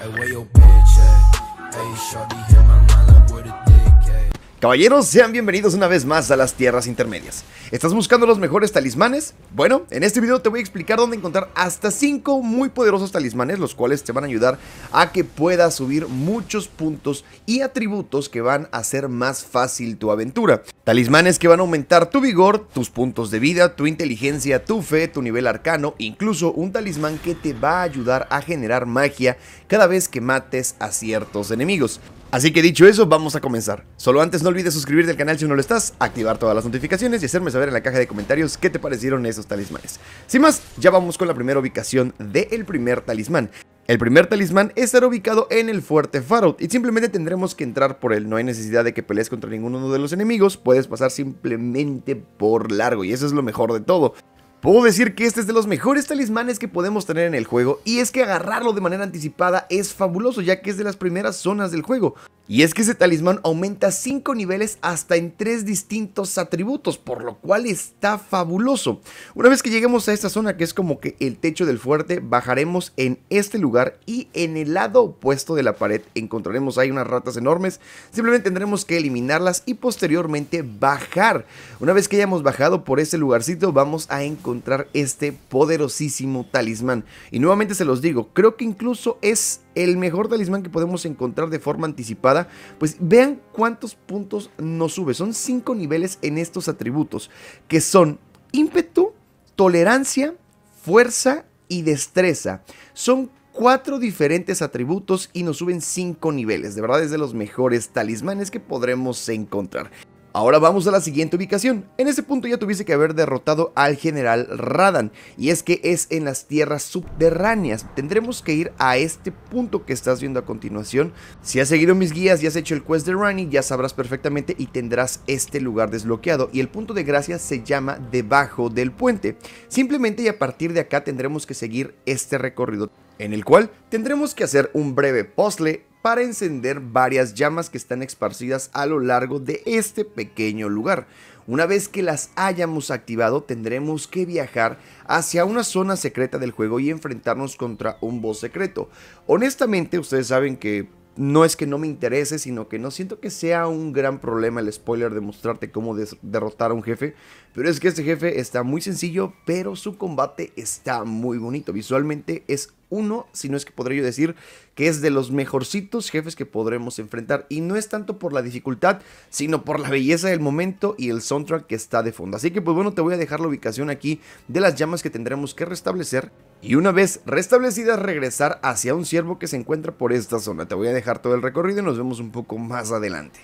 Hey, where your bitch at? Hey, shorty hit my mind like where the dick Caballeros, sean bienvenidos una vez más a las Tierras Intermedias. ¿Estás buscando los mejores talismanes? Bueno, en este video te voy a explicar dónde encontrar hasta 5 muy poderosos talismanes, los cuales te van a ayudar a que puedas subir muchos puntos y atributos que van a hacer más fácil tu aventura. Talismanes que van a aumentar tu vigor, tus puntos de vida, tu inteligencia, tu fe, tu nivel arcano, incluso un talismán que te va a ayudar a generar magia cada vez que mates a ciertos enemigos. Así que dicho eso, vamos a comenzar. Solo antes no olvides suscribirte al canal si no lo estás, activar todas las notificaciones y hacerme saber en la caja de comentarios qué te parecieron esos talismanes. Sin más, ya vamos con la primera ubicación del primer talismán. El primer talismán estará ubicado en el fuerte Farout y simplemente tendremos que entrar por él, no hay necesidad de que pelees contra ninguno de los enemigos, puedes pasar simplemente por largo y eso es lo mejor de todo. Puedo decir que este es de los mejores talismanes que podemos tener en el juego y es que agarrarlo de manera anticipada es fabuloso ya que es de las primeras zonas del juego. Y es que ese talismán aumenta 5 niveles hasta en 3 distintos atributos, por lo cual está fabuloso. Una vez que lleguemos a esta zona que es como que el techo del fuerte, bajaremos en este lugar y en el lado opuesto de la pared encontraremos ahí unas ratas enormes. Simplemente tendremos que eliminarlas y posteriormente bajar. Una vez que hayamos bajado por ese lugarcito vamos a encontrar este poderosísimo talismán. Y nuevamente se los digo, creo que incluso es el mejor talismán que podemos encontrar de forma anticipada, pues vean cuántos puntos nos sube. Son cinco niveles en estos atributos, que son ímpetu, tolerancia, fuerza y destreza. Son cuatro diferentes atributos y nos suben cinco niveles. De verdad es de los mejores talismanes que podremos encontrar. Ahora vamos a la siguiente ubicación. En ese punto ya tuviese que haber derrotado al general Radan, y es que es en las tierras subterráneas. Tendremos que ir a este punto que estás viendo a continuación. Si has seguido mis guías y has hecho el quest de Rani, ya sabrás perfectamente y tendrás este lugar desbloqueado. Y el punto de gracia se llama debajo del puente. Simplemente y a partir de acá tendremos que seguir este recorrido en el cual tendremos que hacer un breve puzzle, para encender varias llamas que están esparcidas a lo largo de este pequeño lugar. Una vez que las hayamos activado tendremos que viajar hacia una zona secreta del juego y enfrentarnos contra un boss secreto. Honestamente ustedes saben que no es que no me interese, sino que no siento que sea un gran problema el spoiler de mostrarte cómo derrotar a un jefe. Pero es que este jefe está muy sencillo, pero su combate está muy bonito. Visualmente es uno, si no es que podría yo decir que es de los mejorcitos jefes que podremos enfrentar. Y no es tanto por la dificultad, sino por la belleza del momento y el soundtrack que está de fondo. Así que pues bueno, te voy a dejar la ubicación aquí de las llamas que tendremos que restablecer. Y una vez restablecidas, regresar hacia un ciervo que se encuentra por esta zona. Te voy a dejar todo el recorrido y nos vemos un poco más adelante.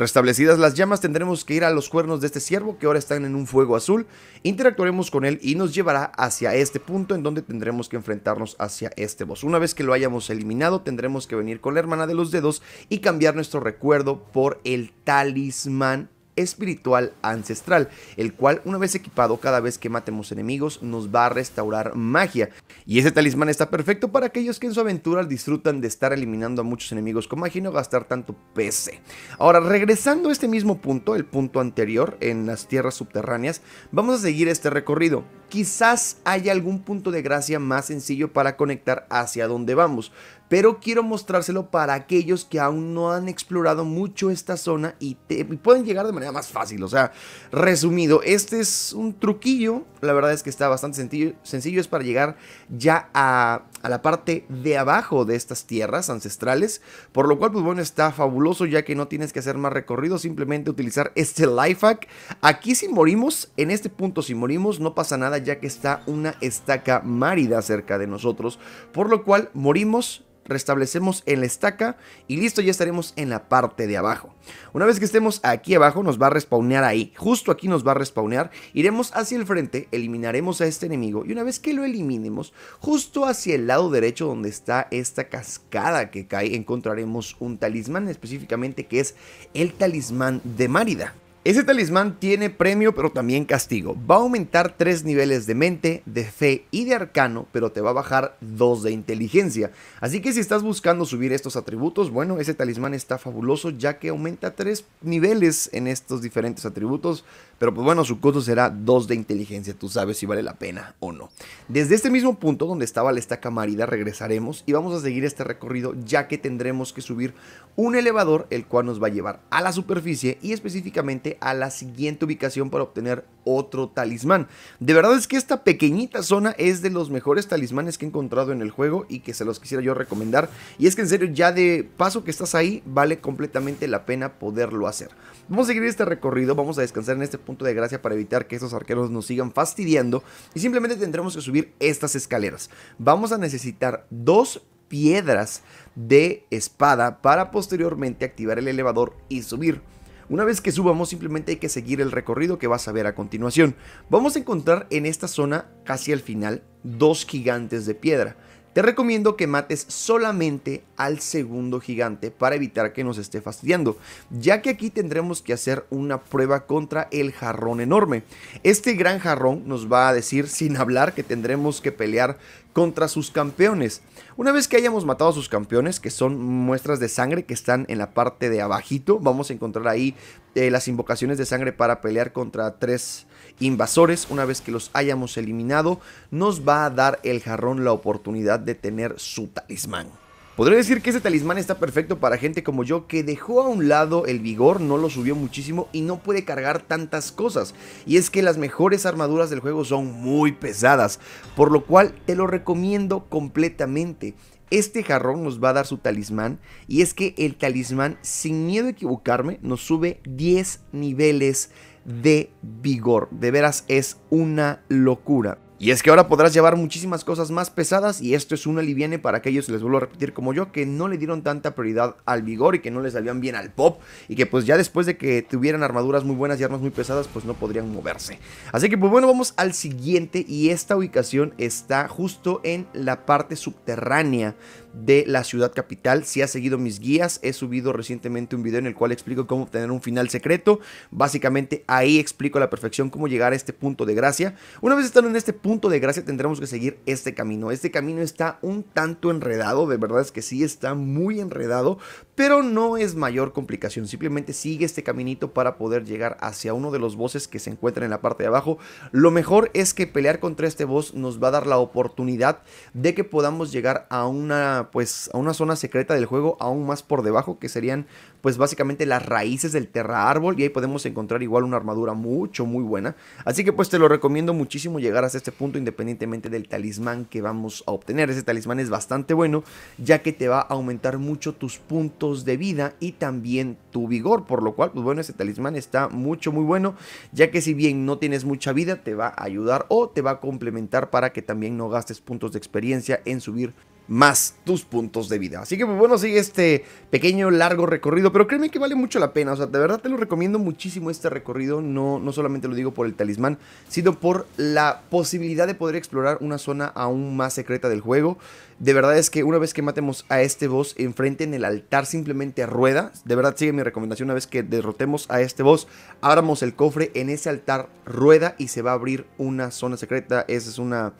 Restablecidas las llamas, tendremos que ir a los cuernos de este ciervo que ahora están en un fuego azul. Interactuaremos con él y nos llevará hacia este punto en donde tendremos que enfrentarnos hacia este boss. Una vez que lo hayamos eliminado, tendremos que venir con la hermana de los dedos y cambiar nuestro recuerdo por el talismán espiritual ancestral, el cual una vez equipado cada vez que matemos enemigos nos va a restaurar magia. Y ese talismán está perfecto para aquellos que en su aventura disfrutan de estar eliminando a muchos enemigos con magia y gastar tanto PC. Ahora, regresando a este mismo punto, el punto anterior, en las tierras subterráneas, vamos a seguir este recorrido quizás haya algún punto de gracia más sencillo para conectar hacia Donde vamos, pero quiero mostrárselo para aquellos que aún no han explorado mucho esta zona y, pueden llegar de manera más fácil. O sea, resumido, este es un truquillo, la verdad es que está bastante sencillo, sencillo es para llegar ya a, a la parte de abajo de estas tierras ancestrales, por lo cual pues bueno, está fabuloso ya que no tienes que hacer más recorrido, simplemente utilizar este life hack. Aquí si morimos, en este punto si morimos no pasa nada, ya que está una estaca márida cerca de nosotros, por lo cual morimos restablecemos en la estaca y listo, ya estaremos en la parte de abajo. Una vez que estemos aquí abajo, nos va a respawnear ahí. Justo aquí nos va a respawnear. Iremos hacia el frente, eliminaremos a este enemigo y una vez que lo eliminemos, justo hacia el lado derecho donde está esta cascada que cae, encontraremos un talismán específicamente que es el talismán de Márida. Ese talismán tiene premio pero también castigo. Va a aumentar 3 niveles de mente, de fe y de arcano, pero te va a bajar 2 de inteligencia. Así que si estás buscando subir estos atributos, bueno, ese talismán está fabuloso ya que aumenta 3 niveles en estos diferentes atributos. Pero pues bueno, su costo será 2 de inteligencia, tú sabes si vale la pena o no. Desde este mismo punto donde estaba la estaca marida regresaremos y vamos a seguir este recorrido ya que tendremos que subir un elevador el cual nos va a llevar a la superficie y específicamente a la siguiente ubicación para obtener otro talismán. De verdad es que esta pequeñita zona es de los mejores talismanes que he encontrado en el juego y que se los quisiera yo recomendar. Y es que en serio, ya de paso que estás ahí, vale completamente la pena poderlo hacer. Vamos a seguir este recorrido, vamos a descansar en este punto de gracia para evitar que estos arqueros nos sigan fastidiando y simplemente tendremos que subir estas escaleras. Vamos a necesitar dos piedras de espada para posteriormente activar el elevador y subir. Una vez que subamos simplemente hay que seguir el recorrido que vas a ver a continuación. Vamos a encontrar en esta zona, casi al final, dos gigantes de piedra. Te recomiendo que mates solamente al segundo gigante para evitar que nos esté fastidiando, ya que aquí tendremos que hacer una prueba contra el jarrón enorme. Este gran jarrón nos va a decir sin hablar que tendremos que pelear contra sus campeones. Una vez que hayamos matado a sus campeones, que son muestras de sangre que están en la parte de abajito, vamos a encontrar ahí eh, las invocaciones de sangre para pelear contra tres invasores, una vez que los hayamos eliminado, nos va a dar el jarrón la oportunidad de tener su talismán. Podría decir que este talismán está perfecto para gente como yo que dejó a un lado el vigor, no lo subió muchísimo y no puede cargar tantas cosas. Y es que las mejores armaduras del juego son muy pesadas, por lo cual te lo recomiendo completamente. Este jarrón nos va a dar su talismán y es que el talismán, sin miedo a equivocarme, nos sube 10 niveles de vigor. De veras es una locura. Y es que ahora podrás llevar muchísimas cosas más pesadas y esto es un aliviene para aquellos, les vuelvo a repetir como yo, que no le dieron tanta prioridad al vigor y que no les salían bien al pop y que pues ya después de que tuvieran armaduras muy buenas y armas muy pesadas pues no podrían moverse. Así que pues bueno, vamos al siguiente y esta ubicación está justo en la parte subterránea de la ciudad capital. Si ha seguido mis guías, he subido recientemente un video en el cual explico cómo obtener un final secreto. Básicamente ahí explico a la perfección cómo llegar a este punto de gracia. Una vez estando en este punto punto de gracia tendremos que seguir este camino. Este camino está un tanto enredado, de verdad es que sí está muy enredado, pero no es mayor complicación. Simplemente sigue este caminito para poder llegar hacia uno de los bosses que se encuentran en la parte de abajo. Lo mejor es que pelear contra este boss nos va a dar la oportunidad de que podamos llegar a una pues a una zona secreta del juego aún más por debajo que serían pues básicamente las raíces del terra árbol y ahí podemos encontrar igual una armadura mucho muy buena. Así que pues te lo recomiendo muchísimo llegar hasta este punto independientemente del talismán que vamos a obtener. Ese talismán es bastante bueno ya que te va a aumentar mucho tus puntos de vida y también tu vigor, por lo cual, pues bueno, ese talismán está mucho, muy bueno, ya que si bien no tienes mucha vida, te va a ayudar o te va a complementar para que también no gastes puntos de experiencia en subir más tus puntos de vida. Así que pues bueno, sigue este pequeño largo recorrido, pero créeme que vale mucho la pena, o sea, de verdad te lo recomiendo muchísimo este recorrido, no, no solamente lo digo por el talismán, sino por la posibilidad de poder explorar una zona aún más secreta del juego. De verdad es que una vez que matemos a este boss enfrente en el altar simplemente rueda, de verdad sigue mi recomendación, una vez que derrotemos a este boss, abramos el cofre en ese altar rueda y se va a abrir una zona secreta, esa es una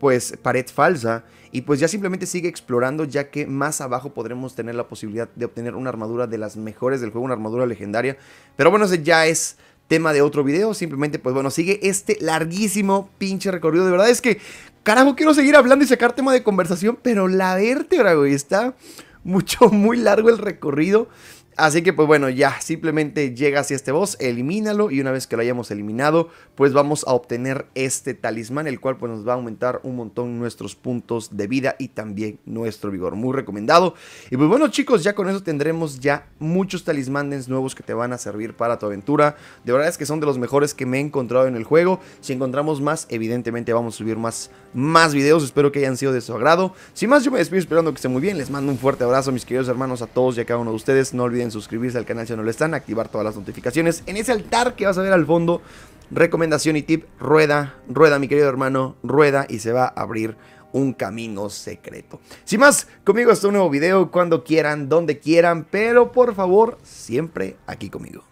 pues pared falsa y pues ya simplemente sigue explorando ya que más abajo podremos tener la posibilidad de obtener una armadura de las mejores del juego, una armadura legendaria. Pero bueno, ese ya es tema de otro video, simplemente pues bueno, sigue este larguísimo pinche recorrido. De verdad es que carajo quiero seguir hablando y sacar tema de conversación, pero la vértebra, güey, está mucho muy largo el recorrido. Así que pues bueno, ya simplemente llega hacia este boss, elimínalo y una vez que lo hayamos eliminado, pues vamos a obtener este talismán, el cual pues nos va a aumentar un montón nuestros puntos de vida y también nuestro vigor. Muy recomendado. Y pues bueno chicos, ya con eso tendremos ya muchos talismanes nuevos que te van a servir para tu aventura. De verdad es que son de los mejores que me he encontrado en el juego. Si encontramos más, evidentemente vamos a subir más, más videos. Espero que hayan sido de su agrado. Sin más, yo me despido esperando que esté muy bien. Les mando un fuerte abrazo, mis queridos hermanos, a todos y a cada uno de ustedes. No olviden suscribirse al canal si no lo están, activar todas las notificaciones. En ese altar que vas a ver al fondo, recomendación y tip, rueda, rueda mi querido hermano, rueda y se va a abrir un camino secreto. Sin más, conmigo hasta un nuevo video, cuando quieran, donde quieran, pero por favor, siempre aquí conmigo.